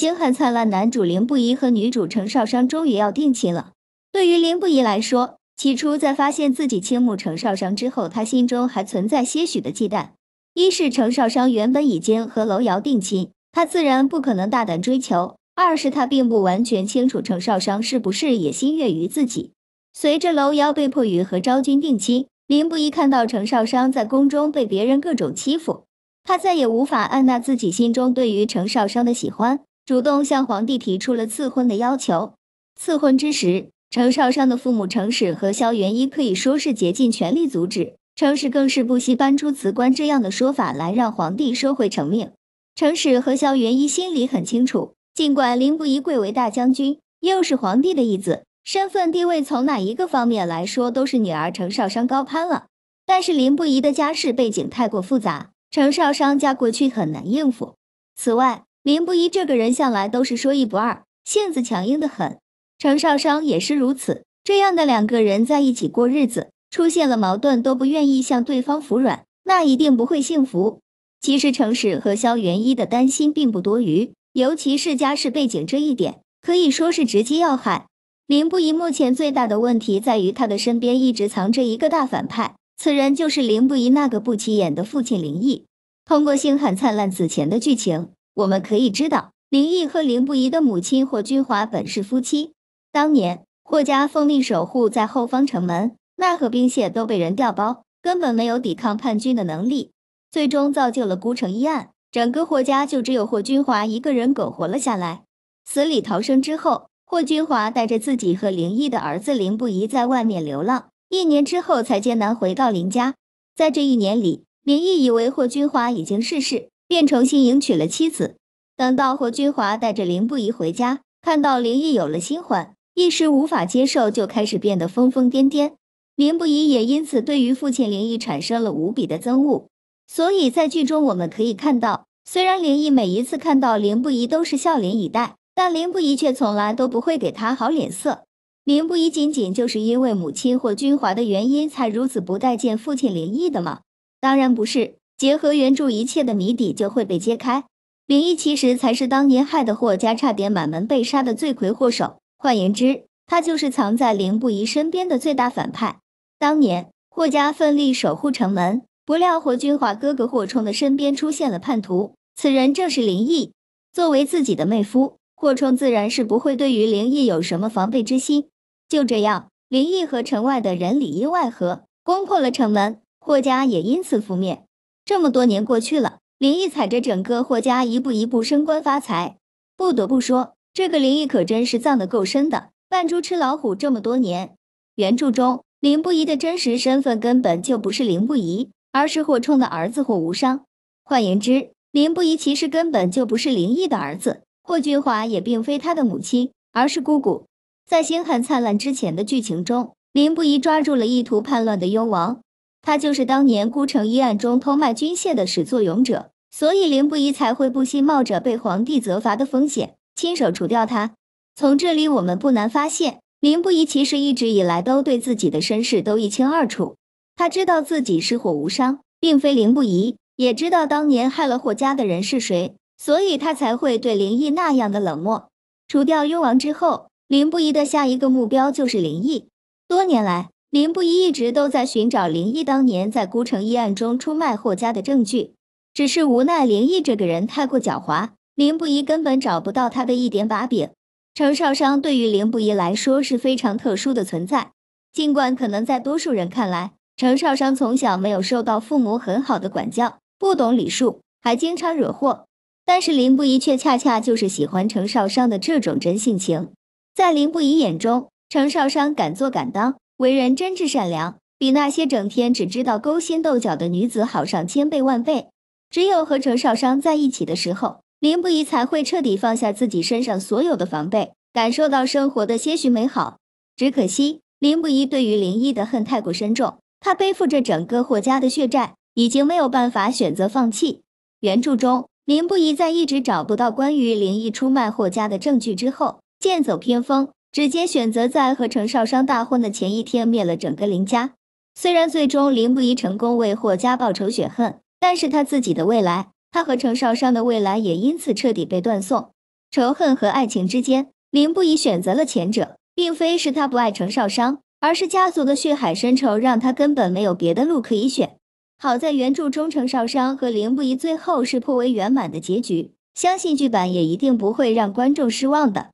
星汉灿烂，男主林不疑和女主程少商终于要定亲了。对于林不疑来说，起初在发现自己倾慕程少商之后，他心中还存在些许的忌惮：一是程少商原本已经和楼瑶定亲，他自然不可能大胆追求；二是他并不完全清楚程少商是不是也心悦于自己。随着楼瑶被迫与和昭君定亲，林不疑看到程少商在宫中被别人各种欺负，他再也无法按捺自己心中对于程少商的喜欢。主动向皇帝提出了赐婚的要求。赐婚之时，程少商的父母程始和萧元一可以说是竭尽全力阻止。程始更是不惜搬出辞官这样的说法来，让皇帝收回成命。程始和萧元一心里很清楚，尽管林不疑贵为大将军，又是皇帝的义子，身份地位从哪一个方面来说都是女儿程少商高攀了。但是林不疑的家世背景太过复杂，程少商嫁过去很难应付。此外，林不一这个人向来都是说一不二，性子强硬的很。程少商也是如此。这样的两个人在一起过日子，出现了矛盾都不愿意向对方服软，那一定不会幸福。其实程氏和萧元一的担心并不多余，尤其是家世背景这一点，可以说是直击要害。林不一目前最大的问题在于他的身边一直藏着一个大反派，此人就是林不一那个不起眼的父亲林毅。通过《星汉灿烂》此前的剧情。我们可以知道，林毅和林不疑的母亲霍君华本是夫妻。当年霍家奉命守护在后方城门，奈何兵械都被人调包，根本没有抵抗叛军的能力，最终造就了孤城一案。整个霍家就只有霍君华一个人苟活了下来。死里逃生之后，霍君华带着自己和林毅的儿子林不疑在外面流浪，一年之后才艰难回到林家。在这一年里，林毅以为霍君华已经逝世。便重新迎娶了妻子。等到霍君华带着林不疑回家，看到林毅有了新欢，一时无法接受，就开始变得疯疯癫癫。林不疑也因此对于父亲林毅产生了无比的憎恶。所以在剧中我们可以看到，虽然林毅每一次看到林不疑都是笑脸以待，但林不疑却从来都不会给他好脸色。林不疑仅仅就是因为母亲霍君华的原因才如此不待见父亲林毅的吗？当然不是。结合原著，一切的谜底就会被揭开。林毅其实才是当年害得霍家差点满门被杀的罪魁祸首。换言之，他就是藏在林不疑身边的最大反派。当年霍家奋力守护城门，不料霍军华哥哥霍冲的身边出现了叛徒，此人正是林毅。作为自己的妹夫，霍冲自然是不会对于林毅有什么防备之心。就这样，林毅和城外的人里应外合，攻破了城门，霍家也因此覆灭。这么多年过去了，林毅踩着整个霍家一步一步升官发财。不得不说，这个林毅可真是藏得够深的，扮猪吃老虎这么多年。原著中，林不疑的真实身份根本就不是林不疑，而是霍冲的儿子霍无伤。换言之，林不疑其实根本就不是林毅的儿子，霍俊华也并非他的母亲，而是姑姑。在星汉灿烂之前的剧情中，林不疑抓住了意图叛乱的幽王。他就是当年孤城一案中偷卖军械的始作俑者，所以林不疑才会不惜冒着被皇帝责罚的风险，亲手除掉他。从这里我们不难发现，林不疑其实一直以来都对自己的身世都一清二楚，他知道自己失火无伤，并非林不疑，也知道当年害了霍家的人是谁，所以他才会对林毅那样的冷漠。除掉幽王之后，林不疑的下一个目标就是林毅。多年来。林不一一直都在寻找林毅当年在孤城一案中出卖霍家的证据，只是无奈林毅这个人太过狡猾，林不一根本找不到他的一点把柄。程少商对于林不一来说是非常特殊的存在，尽管可能在多数人看来，程少商从小没有受到父母很好的管教，不懂礼数，还经常惹祸，但是林不一却恰恰就是喜欢程少商的这种真性情。在林不一眼中，程少商敢做敢当。为人真挚善良，比那些整天只知道勾心斗角的女子好上千倍万倍。只有和程少商在一起的时候，林不疑才会彻底放下自己身上所有的防备，感受到生活的些许美好。只可惜，林不疑对于林毅的恨太过深重，他背负着整个霍家的血债，已经没有办法选择放弃。原著中，林不疑在一直找不到关于林毅出卖霍家的证据之后，剑走偏锋。直接选择在和程少商大婚的前一天灭了整个林家。虽然最终林不疑成功为霍家报仇雪恨，但是他自己的未来，他和程少商的未来也因此彻底被断送。仇恨和爱情之间，林不疑选择了前者，并非是他不爱程少商，而是家族的血海深仇让他根本没有别的路可以选。好在原著中程少商和林不疑最后是颇为圆满的结局，相信剧版也一定不会让观众失望的。